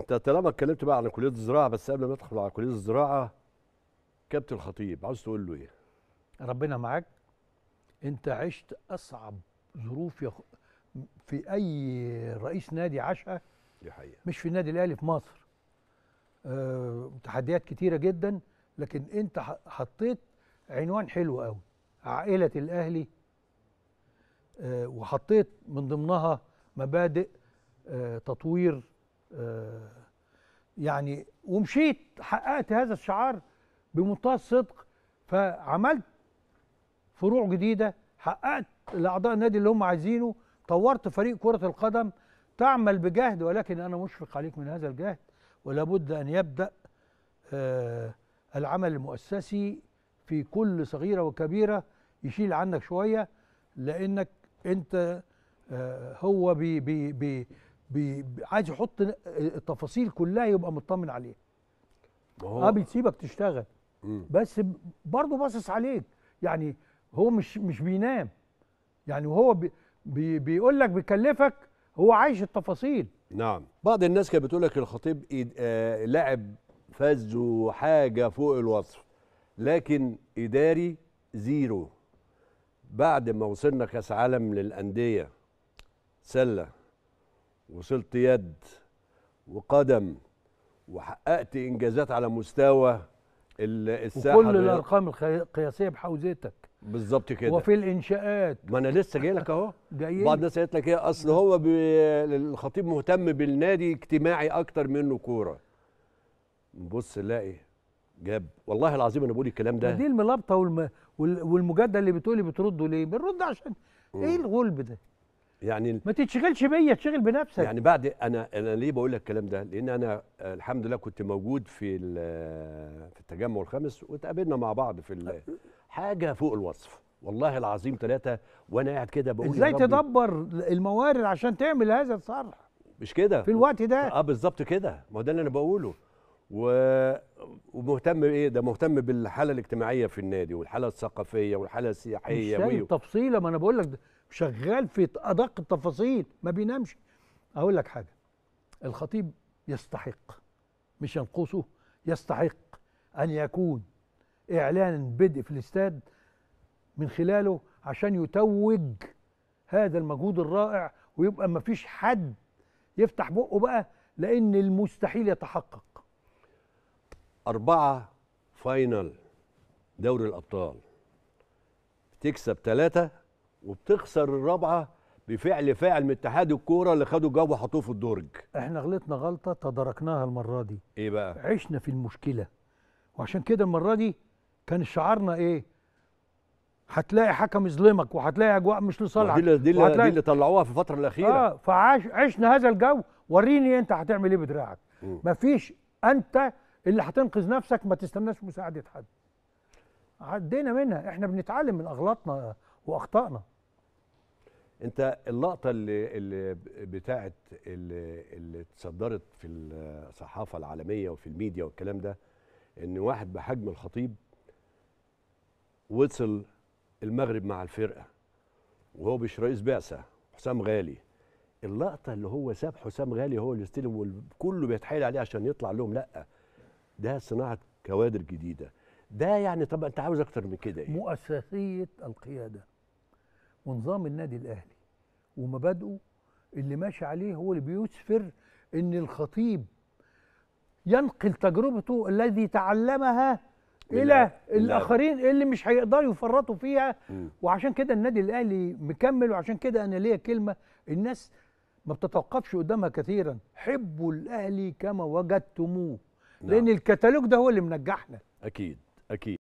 انت طالما اتكلمت بقى عن كليه الزراعه بس قبل ما ادخل على كليه الزراعه كابتن الخطيب عاوز تقول له ايه؟ ربنا معاك انت عشت اصعب ظروف يخ... في اي رئيس نادي عاشها دي حقيقه مش في النادي الاهلي في مصر أه... تحديات كتيره جدا لكن انت حطيت عنوان حلو قوي عائله الاهلي أه... وحطيت من ضمنها مبادئ أه... تطوير آه، يعني ومشيت حققت هذا الشعار بمنتهى الصدق فعملت فروع جديده حققت لاعضاء النادي اللي هم عايزينه طورت فريق كره القدم تعمل بجهد ولكن انا مشفق عليك من هذا الجهد ولا بد ان يبدا آه، العمل المؤسسي في كل صغيره وكبيره يشيل عنك شويه لانك انت آه، هو بي بي بي بي عايز يحط التفاصيل كلها يبقى مطمن عليها اه بتسيبك تشتغل مم. بس برضه باصص عليك يعني هو مش مش بينام يعني وهو بي بي بيقول لك بيكلفك هو عايش التفاصيل نعم بعض الناس كانت بتقول لك الخطيب آه لاعب فز وحاجه فوق الوصف لكن اداري زيرو بعد ما وصلنا كاس عالم للانديه سله وصلت يد وقدم وحققت انجازات على مستوى الساحه وكل الارقام القياسيه بحوزتك بالظبط كده وفي الانشاءات ما انا لسه جاي لك اهو بعض الناس قالت لك ايه اصل هو الخطيب مهتم بالنادي اجتماعي اكتر منه كوره نبص نلاقي جاب والله العظيم انا بقول الكلام ده دي الملابطه والم... والمجادله اللي بتقولي بتردوا ليه بنرد عشان ايه الغلب ده يعني ما تتشغلش بيا تشغل بنفسك يعني بعد انا انا ليه بقول لك الكلام ده؟ لان انا الحمد لله كنت موجود في في التجمع الخامس واتقابلنا مع بعض في حاجه فوق الوصف والله العظيم ثلاثه وانا قاعد كده بقول ازاي تدبر الموارد عشان تعمل هذا الصرح مش كده في الوقت ده اه بالظبط كده ما هو ده اللي انا بقوله و... ومهتم ايه ده مهتم بالحاله الاجتماعيه في النادي والحاله الثقافيه والحاله السياحيه مش و... تفصيله ما انا بقول لك شغال في ادق التفاصيل ما بينامش اقول لك حاجه الخطيب يستحق مش ينقصه يستحق ان يكون اعلان بدء في الاستاد من خلاله عشان يتوج هذا المجهود الرائع ويبقى ما فيش حد يفتح بقه بقى لان المستحيل يتحقق أربعة فاينل دوري الأبطال تكسب ثلاثة وبتخسر الرابعه بفعل فاعل من اتحاد الكوره اللي خدوا جو وحطوه في الدرج احنا غلطنا غلطه تداركناها المره دي ايه بقى عشنا في المشكله وعشان كده المره دي كان شعارنا ايه هتلاقي حكم يظلمك وهتلاقي اجواء مش لصالحك دي اللي دي, دي اللي طلعوها في الفتره الاخيره اه فعشنا هذا الجو وريني انت هتعمل ايه بدراعك مفيش انت اللي هتنقذ نفسك ما تستناش مساعده حد عدينا منها احنا بنتعلم من اغلاطنا واخطائنا انت اللقطه اللي, اللي بتاعه اللي, اللي اتصدرت في الصحافه العالميه وفي الميديا والكلام ده ان واحد بحجم الخطيب وصل المغرب مع الفرقه وهو مش رئيس بعثه حسام غالي اللقطه اللي هو ساب حسام غالي هو اللي استلم وكله بيتحايل عليه عشان يطلع لهم لا ده صناعه كوادر جديده ده يعني طب انت عاوز اكتر من كده ايه مؤسسيه القياده ونظام النادي الاهلي ومبادئه اللي ماشي عليه هو اللي بيسفر ان الخطيب ينقل تجربته الذي تعلمها الى الاخرين اللي مش هيقدروا يفرطوا فيها وعشان كده النادي الاهلي مكمل وعشان كده انا ليا كلمه الناس ما بتتوقفش قدامها كثيرا حبوا الاهلي كما وجدتموه نعم. لان الكتالوج ده هو اللي منجحنا اكيد اكيد